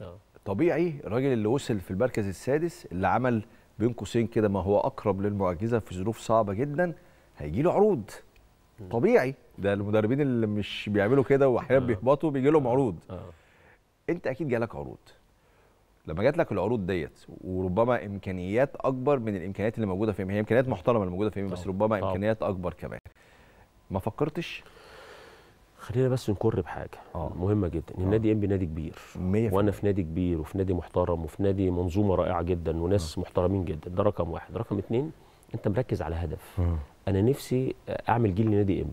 آه. طبيعي الراجل اللي وصل في المركز السادس اللي عمل بين قوسين كده ما هو اقرب للمعجزه في ظروف صعبه جدا هيجي له عروض طبيعي ده المدربين اللي مش بيعملوا كده واحيانا آه. بيهبطوا بيجي لهم عروض آه. انت اكيد جالك عروض لما جات لك العروض ديت وربما امكانيات اكبر من الامكانيات اللي موجوده في هي امكانيات محترمه اللي موجوده في بس ربما امكانيات اكبر كمان ما فكرتش خلينا بس نكر بحاجه أوه. مهمه جدا ان آه. النادي انبي نادي كبير وانا في نادي كبير وفي نادي محترم وفي نادي منظومه رائعه جدا وناس أوه. محترمين جدا ده رقم واحد رقم اتنين انت مركز على هدف أوه. انا نفسي اعمل جيل لنادي انبي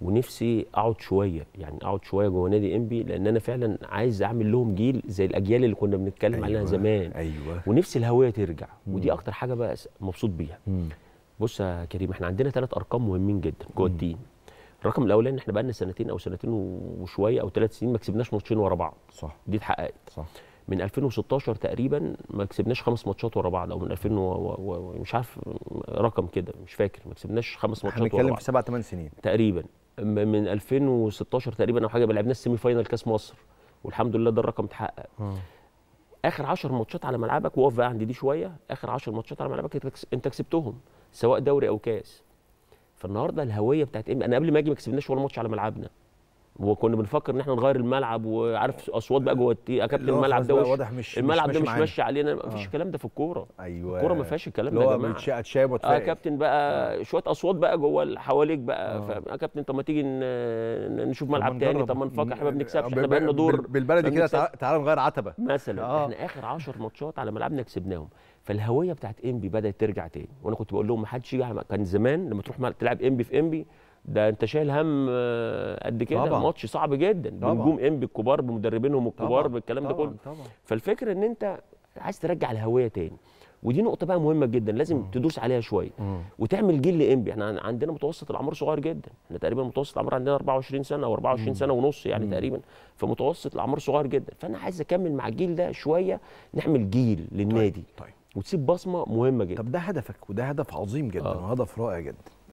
ونفسي اقعد شويه يعني اقعد شويه جوه نادي انبي لان انا فعلا عايز اعمل لهم جيل زي الاجيال اللي كنا بنتكلم أيوة. عليها زمان ايوه ونفسي الهويه ترجع مم. ودي اكتر حاجه بقى مبسوط بيها مم. بص يا كريم احنا عندنا ثلاث ارقام مهمين جدا جوه الدين الرقم الاولاني ان احنا بقى لنا سنتين او سنتين وشويه او ثلاث سنين ما كسبناش ماتشين ورا بعض صح دي اتحققت صح من 2016 تقريبا ما كسبناش خمس ماتشات ورا بعض او من 2000 ومش مش عارف رقم كده مش فاكر ما كسبناش خمس ماتشات ورا بعض هنتكلم في سبع ثمان سنين تقريبا من 2016 تقريبا او حاجه ما لعبناش سيمي فاينال كاس مصر والحمد لله ده الرقم اتحقق آه. اخر 10 ماتشات على ملعبك وقف بقى عند دي شويه اخر 10 ماتشات على ملعبك انت كسبتهم سواء دوري او كاس فالنهارده الهويه بتاعت ايه انا قبل ما اجي ما كسبناش ولا ماتش على ملعبنا وكنا بنفكر ان احنا نغير الملعب وعارف اصوات بقى جوه كابتن الملعب ده واضح مش الملعب ده مش ماشي علينا ما فيش الكلام آه. ده في الكوره ايوه الكوره ما فيهاش الكلام ده يا جماعه هو اه كابتن بقى آه. شويه اصوات بقى جوه حواليك بقى آه. يا كابتن طب ما تيجي نشوف ملعب تاني طب ما نفكر احنا ما بنكسبش آه، احنا بقالنا دور بالبلدي كده تعالى نغير عتبه مثلا آه. احنا اخر 10 ماتشات على ملعبنا كسبناهم فالهويه بتاعت انبي بدات ترجع تاني وانا كنت بقول لهم ما حدش يجي كان زمان لما تروح تلعب انبي في انبي ده انت شايل هم آه، قد كده طبعًا. ماتش صعب جدا بنجوم انبي الكبار بمدربينهم الكبار طبعًا. بالكلام ده كله طبعًا. فالفكره ان انت عايز ترجع الهويه تاني ودي نقطه بقى مهمه جدا لازم مم. تدوس عليها شويه وتعمل جيل لانبي احنا عندنا متوسط العمر صغير جدا احنا تقريبا متوسط العمر عندنا 24 سنه او 24 مم. سنه ونص يعني مم. تقريبا فمتوسط العمر صغير جدا فانا عايز اكمل مع الجيل ده شويه نعمل جيل للنادي طيب. طيب. وتسيب بصمه مهمه جدا طب ده هدفك وده هدف عظيم جدا آه. وهدف رائع جدا